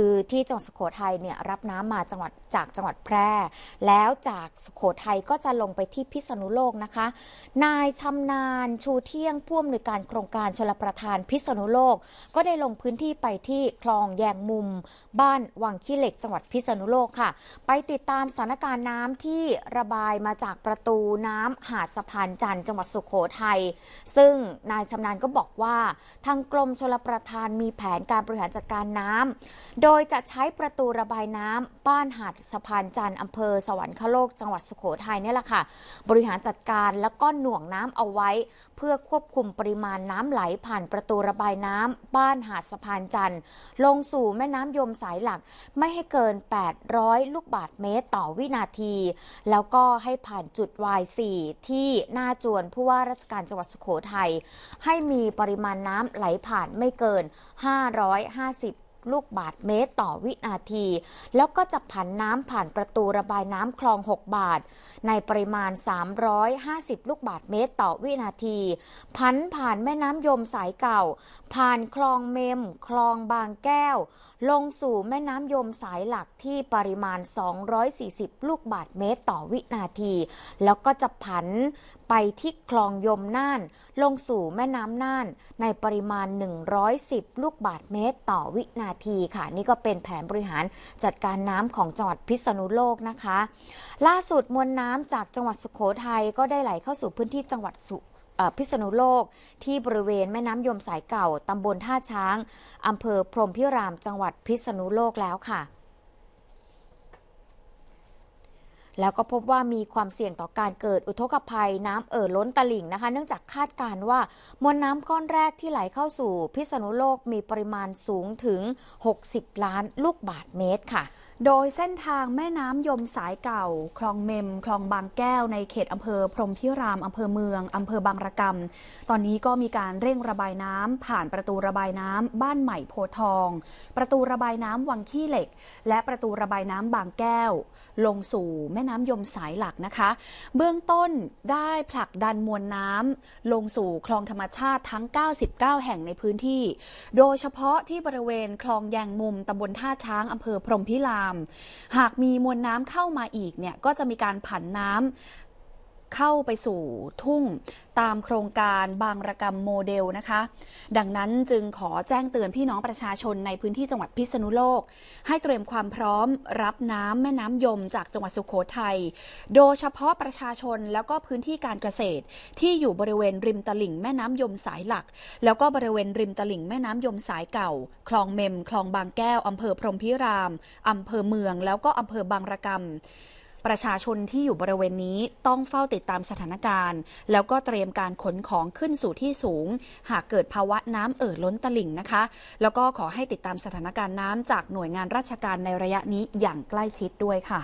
คือที่จังหวัดสุโขทัยเนี่ยรับน้ำมาจังหวัดจากจังหวัดแพร่ แล้วจากสุโขทัยก็จะลงไปที่พิษณุโลกนะคะ นายชำนาญชูเที่ยงผู้อำนวยการโครงการชลประทานพิษณุโลกก็ได้ลงพื้นที่ไปที่คลองแยงมุม บ้านวังขี้เหล็กจังหวัดพิษณุโลกค่ะ ไปติดตามสถานการณ์น้ำที่ระบายมาจากประตูน้ำหาดสะพานจันทร์จังหวัดสุโขทัยซึ่งนายชำนาญก็บอกว่าทางกรมชลประทานมีแผนการบริหารจัดการน้ำโดยจะใช้ประตูระบายน้ำบ้านหาดสะพานจันทร์อำเภอสวรรคโลกจังหวัดสุโขทัยนี่แหละค่ะบริหารจัดการแล้วก็หน่วงน้ำเอาไว้ เพื่อควบคุมปริมาณน้ำไหลผ่านประตูระบายน้ำบ้านหาดสะพานจันทร์ ลงสู่แม่น้ำยมสายหลัก ไม่ให้เกิน 800 ลูกบาทเมตรต่อวินาที แล้วก็ให้ผ่านจุด Y4 ที่หน้าจวนผู้ว่าราชการจังหวัดสุโขทัยให้มีปริมาณน้ำไหลผ่านไม่เกิน 550ลูกบาทเมตรต่อวินาที แล้วก็จะผันน้ำผ่านประตูระบายน้ำคลอง 6 บาท ในปริมาณ 350 ลูกบาทเมตรต่อวินาที ผันผ่านแม่น้ำยมสายเก่า ผ่านคลองเมม คลองบางแก้ว ลงสู่แม่น้ำยมสายหลักที่ปริมาณ 240 ลูกบาทเมตรต่อวินาที แล้วก็จะผันไปที่คลองยมน่านลงสู่แม่น้ำน่านในปริมาณ 110 ลูกบาทเมตรต่อวินาาทีค่ะนี่ก็เป็นแผนบริหารจัดการน้ำของจังหวัดพิษณุโลกนะคะ ล่าสุดมวลน้ำจากจังหวัดสุขโขทัยก็ได้ไหลเข้าสู่พื้นที่จังหวัดสุพิษณุโลก ที่บริเวณแม่น้ำยมสายเก่าตำบลท่าช้างอำเภอพรมพิราม จังหวัดพิษณุโลกแล้วค่ะแล้วก็พบว่ามีความเสี่ยงต่อการเกิดอุทกภัยน้ำเอ่อล้นตลิ่งนะคะ เนื่องจากคาดการว่ามวลน้ำก้อนแรกที่ไหลเข้าสู่ พิษณุโลกมีปริมาณสูงถึง 60 ล้านลูกบาทเมตรค่ะ โดยเส้นทางแม่น้ำยมสายเก่า คลองเมม คลองบางแก้วในเขตอำเภอ พรมพิรามอำเภอเมืองอำเภอบางระกำ ตอนนี้ก็มีการเร่งระบายน้ำผ่านประตูระบายน้ำบ้านใหม่โพทอง ประตูระบายน้ำวังขี้เหล็ก และประตูระบายน้ำบางแก้ว ลงสู่แม่น้ำยมสายหลักนะคะ เบื้องต้นได้ผลักดันมวลน้ำลงสู่คลองธรรมชาติทั้ง 99 แห่งในพื้นที่ โดยเฉพาะที่บริเวณคลองแยงมุมตำบลท่าช้างอำเภอพรมพิราม หากมีมวลน้ำเข้ามาอีกเนี่ย ก็จะมีการผันน้ำเข้าไปสู่ทุ่งตามโครงการบางระกรรมโมเดลนะคะ ดังนั้นจึงขอแจ้งเตือนพี่น้องประชาชนในพื้นที่จังหวัดพิษณุโลก ให้เตรียมความพร้อม รับน้ำแม่น้ำยมจากจังหวัดสุขโขทยัยโดยเฉพาะประชาชนแล้วก็พื้นที่การเกษตร ที่อยู่บริเวณริมตลิ่งแม่น้ำยมสายหลัก แล้วก็บริเวณริมตลิ่งแม่น้ำยมสายเก่า คลองเมมคลองบางแก้วอำเภอพรมพิรามอำเภอเมือง แล้วก็อำเภอบางระกมประชาชนที่อยู่บริเวณนี้ต้องเฝ้าติดตามสถานการณ์ แล้วก็เตรียมการขนของขึ้นสู่ที่สูง หากเกิดภาวะน้ำเอ่อล้นตลิ่งนะคะ แล้วก็ขอให้ติดตามสถานการณ์น้ำจากหน่วยงานราชการในระยะนี้อย่างใกล้ชิดด้วยค่ะ